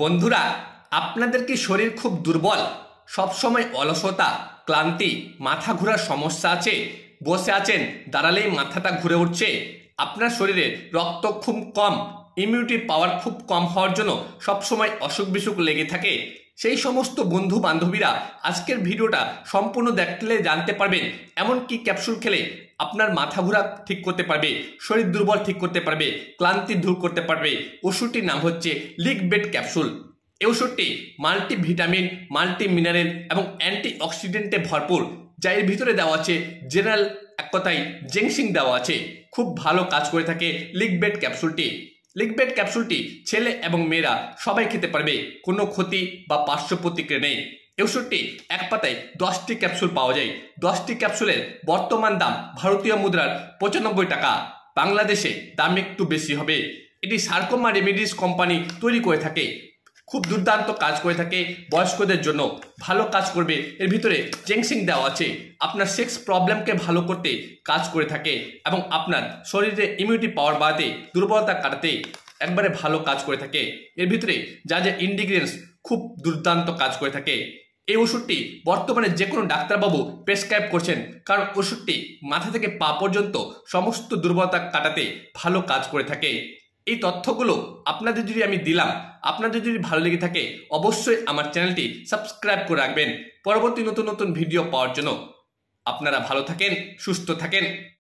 বন্ধুরা আপনাদের কি শরীর খুব দুর্বল সবসময় অলসতা ক্লান্তি মাথা ঘোরার সমস্যা আছে বসে আছেন দাঁড়ালেই মাথাটা ঘুরে উঠছে আপনার শরীরে রক্ত খুব কম ইমিউনিটি পাওয়ার খুব কম হওয়ার জন্য সবসময় অসুখ বিসুখ লেগে থাকে সেই সমস্ত বন্ধু বান্ধবীরা আজকের ভিডিওটা সম্পূর্ণ দেখলে জানতে পারবেন এমন কি ক্যাপসুল খেলে আপনার মাথা ঘোরা ঠিক করতে পারবে শরীর দুর্বল ঠিক করতে পারবে ক্লান্তি দূর করতে পারবে ওষুধটির নাম হচ্ছে লিকবেড ক্যাপসুল এই ওষুধটি মাল্টিভিটামিন মাল্টি মিনারেল এবং অ্যান্টি অক্সিডেন্টে ভরপুর যা এর ভিতরে দেওয়া আছে জেনারেল এক কথায় জেংসিং দেওয়া আছে খুব ভালো কাজ করে থাকে লিকবেড ক্যাপসুলটি লিকবেড ক্যাপসুলটি ছেলে এবং মেয়েরা সবাই খেতে পারবে কোনো ক্ষতি বা পার্শ্ব প্রতিক্রিয়া নেই এষট্টি এক পাতায় দশটি ক্যাপসুল পাওয়া যায় দশটি ক্যাপসুলের বর্তমান দাম ভারতীয় মুদ্রার পঁচানব্বই টাকা বাংলাদেশে দাম একটু বেশি হবে এটি সার্কোমা রেমিডিস কোম্পানি তৈরি করে থাকে খুব দুর্দান্ত কাজ করে থাকে বয়স্কদের জন্য ভালো কাজ করবে এর ভিতরে জেংসিং দেওয়া আছে আপনার সেক্স প্রবলেমকে ভালো করতে কাজ করে থাকে এবং আপনার শরীরে ইমিউনিটি পাওয়ার বাড়াতে দুর্বলতা কাটাতে একবারে ভালো কাজ করে থাকে এর ভিতরে যা যা ইনডিগ্রিয়েন্স খুব দুর্দান্ত কাজ করে থাকে এই ওষুধটি বর্তমানে যে কোনো ডাক্তারবাবু প্রেসক্রাইব করছেন কারণ ওষুধটি মাথা থেকে পা পর্যন্ত সমস্ত দুর্বলতা কাটাতে ভালো কাজ করে থাকে এই তথ্যগুলো আপনাদের যদি আমি দিলাম আপনাদের যদি ভালো লেগে থাকে অবশ্যই আমার চ্যানেলটি সাবস্ক্রাইব করে রাখবেন পরবর্তী নতুন নতুন ভিডিও পাওয়ার জন্য আপনারা ভালো থাকেন সুস্থ থাকেন